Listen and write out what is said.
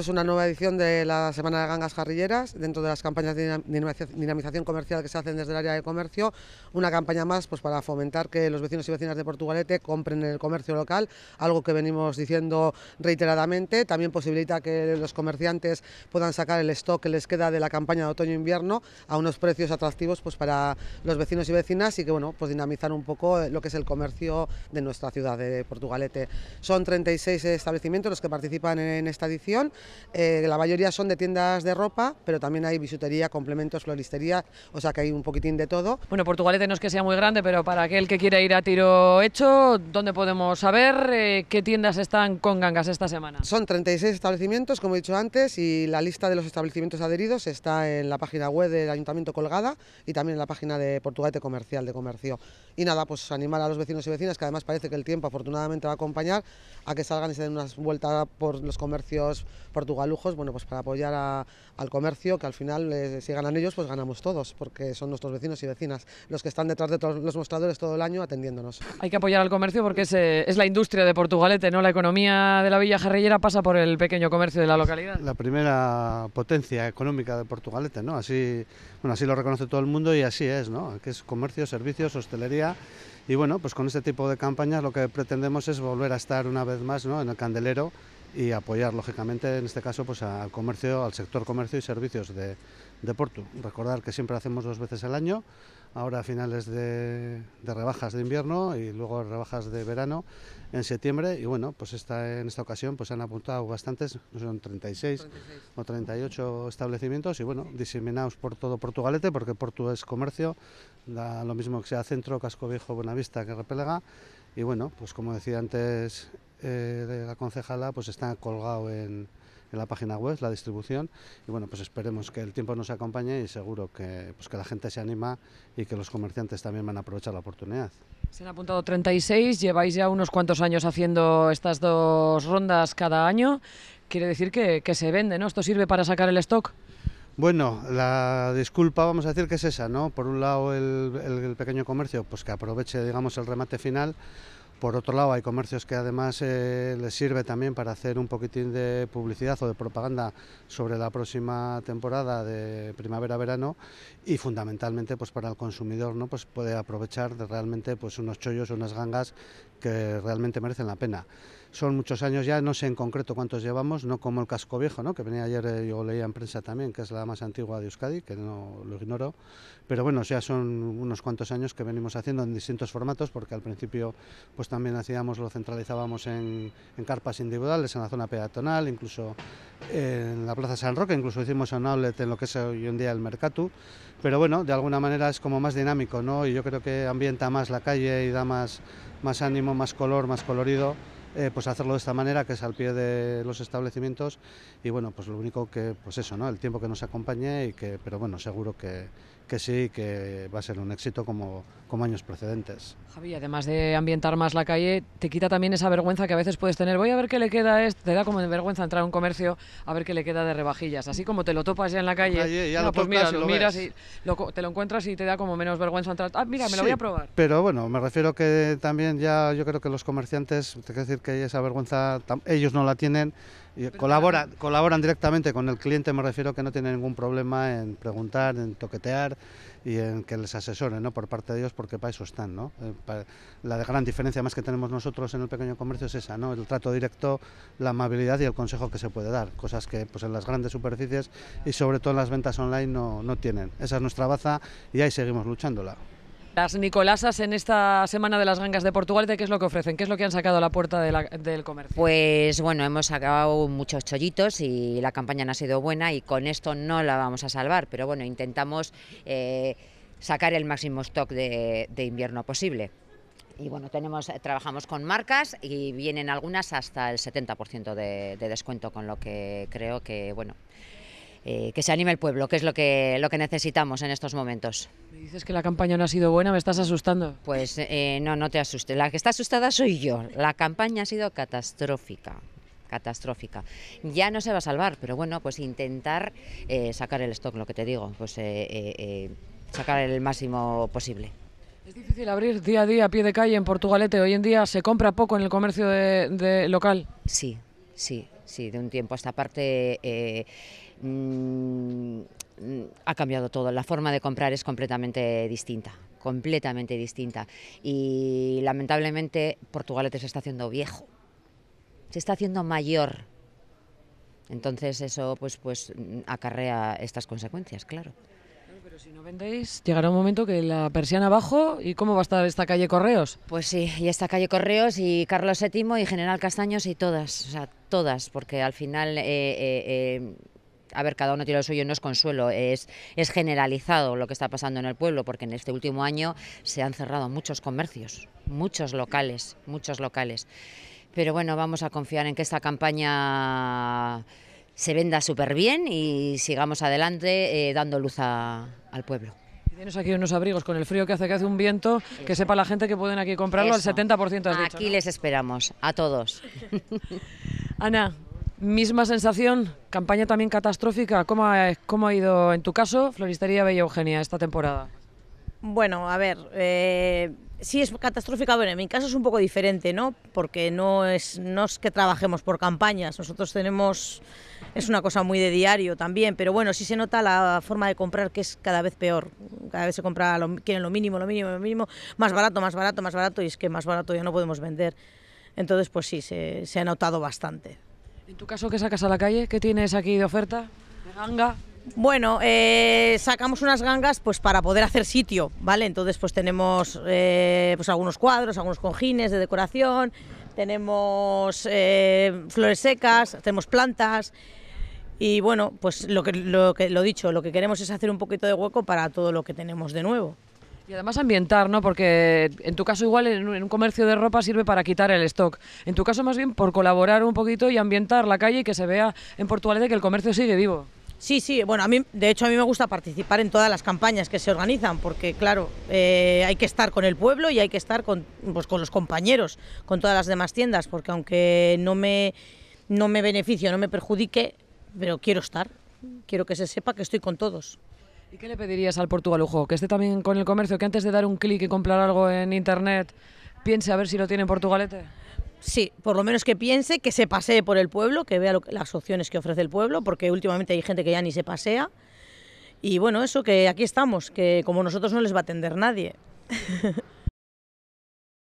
es una nueva edición de la Semana de Gangas Carrilleras, dentro de las campañas de dinamización comercial que se hacen desde el área de comercio, una campaña más pues, para fomentar que los vecinos y vecinas de Portugalete compren el comercio local, algo que venimos diciendo reiteradamente, también posibilita que los comerciantes puedan sacar el stock que les queda de la campaña de otoño-invierno a unos precios atractivos pues, para los vecinos y vecinas y que bueno, pues dinamizar un poco lo que es el comercio de nuestra ciudad de Portugalete. Son 36 establecimientos los que participan en esta edición eh, la mayoría son de tiendas de ropa, pero también hay bisutería, complementos, floristería, o sea que hay un poquitín de todo. Bueno, Portugalete no es que sea muy grande, pero para aquel que quiera ir a tiro hecho, ¿dónde podemos saber eh, qué tiendas están con gangas esta semana? Son 36 establecimientos, como he dicho antes, y la lista de los establecimientos adheridos está en la página web del Ayuntamiento colgada y también en la página de Portugalete Comercial, de Comercio. Y nada, pues animar a los vecinos y vecinas, que además parece que el tiempo afortunadamente va a acompañar, a que salgan y se den unas vueltas por los comercios portugalujos, bueno, pues para apoyar al comercio, que al final, eh, si ganan ellos, pues ganamos todos, porque son nuestros vecinos y vecinas, los que están detrás de todos los mostradores todo el año atendiéndonos. Hay que apoyar al comercio porque es, eh, la industria de Portugalete, ¿no? La economía de la Villa Jarrellera pasa por el pequeño comercio de la localidad. La primera potencia económica de Portugalete, ¿no? Así, bueno, así lo reconoce todo el mundo y así es, ¿no? Que es comercio, servicios, hostelería. Y bueno, pues con este tipo de campañas lo que pretendemos es volver a estar una vez más ¿no? en el candelero y apoyar lógicamente en este caso pues al comercio, al sector comercio y servicios de, de Porto. Recordar que siempre hacemos dos veces al año, ahora a finales de, rebajas de invierno y luego rebajas de verano en septiembre y bueno, pues en esta ocasión pues han apuntado bastantes, son 36, 36. o 38 establecimientos y bueno, diseminados por todo Portugalete porque Porto es comercio, da lo mismo que sea centro, casco viejo, Buenavista que Repelega y bueno, pues como decía antes eh, de la concejala pues está colgado en, en, la página web, la distribución, y bueno, pues esperemos que el tiempo nos acompañe y seguro que, pues que la gente se anima y que los comerciantes también van a aprovechar la oportunidad. Se han apuntado 36, lleváis ya unos cuantos años haciendo estas dos rondas cada año, quiere decir que, que se vende, ¿no? ¿Esto sirve para sacar el stock? Bueno, la disculpa vamos a decir que es esa, ¿no? Por un lado el, el, pequeño comercio, pues que aproveche, digamos, el remate final. Por otro lado, hay comercios que además eh, les sirve también para hacer un poquitín de publicidad o de propaganda sobre la próxima temporada de primavera-verano y fundamentalmente pues para el consumidor no pues puede aprovechar de realmente pues unos chollos, unas gangas que realmente merecen la pena son muchos años ya, no sé en concreto cuántos llevamos, no como el casco viejo, ¿no? que venía ayer, eh, yo leía en prensa también, que es la más antigua de Euskadi, que no lo ignoro, pero bueno, ya son unos cuantos años que venimos haciendo en distintos formatos, porque al principio pues también hacíamos, lo centralizábamos en, carpas individuales, en la zona peatonal, incluso eh, en la Plaza San Roque, incluso hicimos un outlet en lo que es hoy en día el Mercatu, pero bueno, de alguna manera es como más dinámico, ¿no? y yo creo que ambienta más la calle y da más, más ánimo, más color, más colorido. Eh, pues hacerlo de esta manera, que es al pie de los establecimientos y bueno, pues lo único que, pues eso, ¿no? El tiempo que nos acompañe y que, pero bueno, seguro que, que sí que va a ser un éxito como, como años precedentes. Javi, además de ambientar más la calle, te quita también esa vergüenza que a veces puedes tener. Voy a ver qué le queda este. Te da como vergüenza entrar a un comercio a ver qué le queda de rebajillas. Así como te lo topas ya en la pues calle, te lo encuentras y te da como menos vergüenza entrar. Ah, mira, me lo voy a probar. Pero bueno, me refiero que también ya yo creo que los comerciantes, te quiero decir que esa vergüenza ellos no la tienen y colaboran, directamente con el cliente, me refiero que no tienen ningún problema en preguntar, en toquetear y en que les asesoren ¿no? por parte de ellos, porque para eso están. Eh, la gran diferencia más que tenemos nosotros en el pequeño comercio es esa, ¿no? el trato directo, la amabilidad y el consejo que se puede dar, cosas que pues, en las grandes superficies y sobre todo en las ventas online no, no tienen. Esa es nuestra baza y ahí seguimos luchándola. Las Nicolasas en esta semana de las gangas de Portugal, ¿de qué es lo que ofrecen? ¿Qué es lo que han sacado a la puerta del comercio? Pues bueno, hemos sacado muchos chollitos y la campaña no ha sido buena y con esto no la vamos a salvar, pero bueno, intentamos eh, sacar el máximo stock de, invierno posible. Y bueno, tenemos, eh, trabajamos con marcas y vienen algunas hasta el 70% de, de, descuento, con lo que creo que, bueno, eh, que se anime el pueblo, que es lo que, lo que necesitamos en estos momentos. Me dices que la campaña no ha sido buena, me estás asustando. Pues eh, no, no te asustes. La que está asustada soy yo. La campaña ha sido catastrófica catastrófica. Ya no se va a salvar, pero bueno, pues intentar eh, sacar el stock, lo que te digo, pues sacar el máximo posible. Es difícil abrir día a día a pie de calle en Portugalete. Hoy en día se compra poco en el comercio de, local. Sí, sí, sí. De un tiempo a esta parte Mm, ha cambiado todo, la forma de comprar es completamente distinta completamente distinta y lamentablemente Portugal se está haciendo viejo, se está haciendo mayor entonces eso pues pues mm, acarrea estas consecuencias, claro. Pero si no vendéis, llegará un momento que la persiana abajo y cómo va a estar esta calle Correos. Pues sí, y esta calle Correos y Carlos VII y General Castaños y todas, o sea, todas, porque al final eh, eh, eh, a ver, cada uno tiene lo suyo, no es consuelo, es, es generalizado lo que está pasando en el pueblo, porque en este último año se han cerrado muchos comercios, muchos locales, muchos locales. Pero bueno, vamos a confiar en que esta campaña se venda súper bien y sigamos adelante eh, dando luz al pueblo. Tienes aquí unos abrigos con el frío que hace, que hace un viento, que sepa la gente que pueden aquí comprarlo al 70% de dicho, Aquí les esperamos, a todos. Ana, Misma sensación, campaña también catastrófica. ¿Cómo ha, ido en tu caso, Floristería Bella Eugenia, esta temporada? Bueno, a ver, eh, sí es catastrófica. Bueno, en mi caso es un poco diferente, ¿no? Porque no es, que trabajemos por campañas. Nosotros tenemos. Es una cosa muy de diario también, pero bueno, sí se nota la forma de comprar que es cada vez peor. Cada vez se compra, lo, quieren lo mínimo, lo mínimo, lo mínimo, más barato, más barato, más barato, y es que más barato ya no podemos vender. Entonces, pues sí, se, se ha notado bastante. En tu caso, ¿qué sacas a la calle? ¿Qué tienes aquí de oferta? ¿De ganga? Bueno, eh, sacamos unas gangas pues para poder hacer sitio, ¿vale? Entonces pues tenemos eh, pues algunos cuadros, algunos conjines de decoración, tenemos eh, flores secas, tenemos plantas y bueno, pues lo que, lo que lo dicho, lo que queremos es hacer un poquito de hueco para todo lo que tenemos de nuevo. Y además ambientar, ¿no? Porque en tu caso igual en un comercio de ropa sirve para quitar el stock. En tu caso más bien por colaborar un poquito y ambientar la calle y que se vea en Portugalete que el comercio sigue vivo. Sí, sí, bueno, a mí, de hecho, a mí me gusta participar en todas las campañas que se organizan, porque, claro, eh, hay que estar con el pueblo y hay que estar con, pues, con los compañeros, con todas las demás tiendas, porque aunque no me, no me beneficio, no me perjudique, pero quiero estar, quiero que se sepa que estoy con todos. ¿Y qué le pedirías al portugalujo? Que esté también con el comercio, que antes de dar un clic y comprar algo en internet, piense a ver si lo tiene en Portugalete. Sí, por lo menos que piense, que se pasee por el pueblo, que vea las opciones que ofrece el pueblo, porque últimamente hay gente que ya ni se pasea. Y bueno, eso, que aquí estamos, que como nosotros no les va a atender nadie.